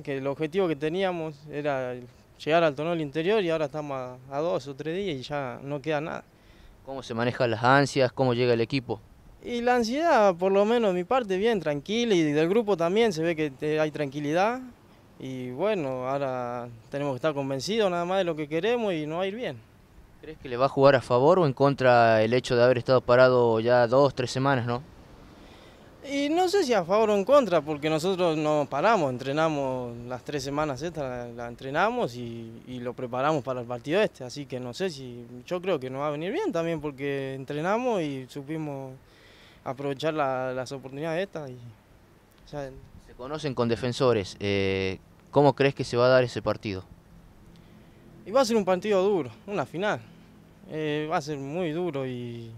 Que el objetivo que teníamos era llegar al del interior y ahora estamos a, dos o tres días y ya no queda nada. ¿Cómo se manejan las ansias? ¿Cómo llega el equipo? Y la ansiedad, por lo menos de mi parte, bien tranquila y del grupo también se ve que hay tranquilidad. Y bueno, ahora tenemos que estar convencidos nada más de lo que queremos y no va a ir bien. ¿Crees que le va a jugar a favor o en contra el hecho de haber estado parado ya dos, tres semanas, no? Y no sé si a favor o en contra, porque nosotros nos paramos, entrenamos las tres semanas estas, la, entrenamos y, lo preparamos para el partido este, así que no sé si, yo creo que nos va a venir bien también, porque entrenamos y supimos aprovechar las oportunidades estas. Y, se conocen con defensores, eh, ¿cómo crees que se va a dar ese partido? Y va a ser un partido duro, una final, eh, va a ser muy duro y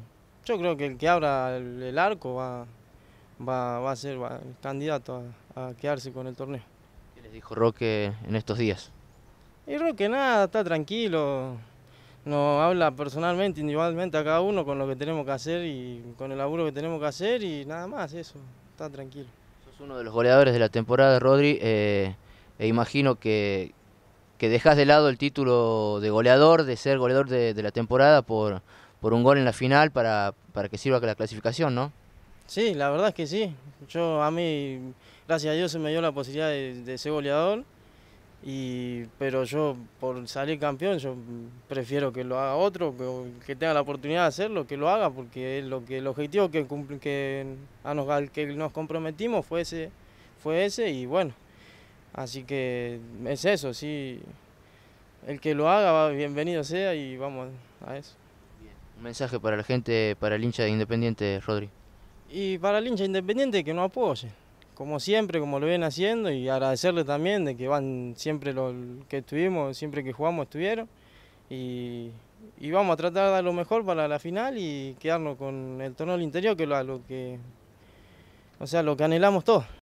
yo creo que el que abra el arco va va, a ser candidato a, quedarse con el torneo. ¿Qué les dijo Roque en estos días? Y Roque nada, está tranquilo, nos habla personalmente, individualmente a cada uno con lo que tenemos que hacer y con el laburo que tenemos que hacer y nada más, eso, está tranquilo. Sos uno de los goleadores de la temporada, Rodri, eh, e imagino que, que dejas de lado el título de goleador, de ser goleador de, la temporada por, por un gol en la final para, para que sirva la clasificación, ¿no? Sí, la verdad es que sí. Yo a mí, gracias a Dios, se me dio la posibilidad de, ser goleador. Y, pero yo, por salir campeón, yo prefiero que lo haga otro, que, tenga la oportunidad de hacerlo, que lo haga, porque lo que, el objetivo que, que, nos, al que nos comprometimos fue ese, fue ese y bueno, así que es eso, sí, el que lo haga, bienvenido sea y vamos a eso. Un mensaje para la gente, para el hincha de Independiente, Rodri. Y para el hincha independiente que nos apoye, como siempre, como lo ven haciendo, y agradecerle también de que van siempre los que estuvimos, siempre que jugamos estuvieron. Y, vamos a tratar de dar lo mejor para la final y quedarnos con el torneo del interior, que es que, o sea, lo que anhelamos todos.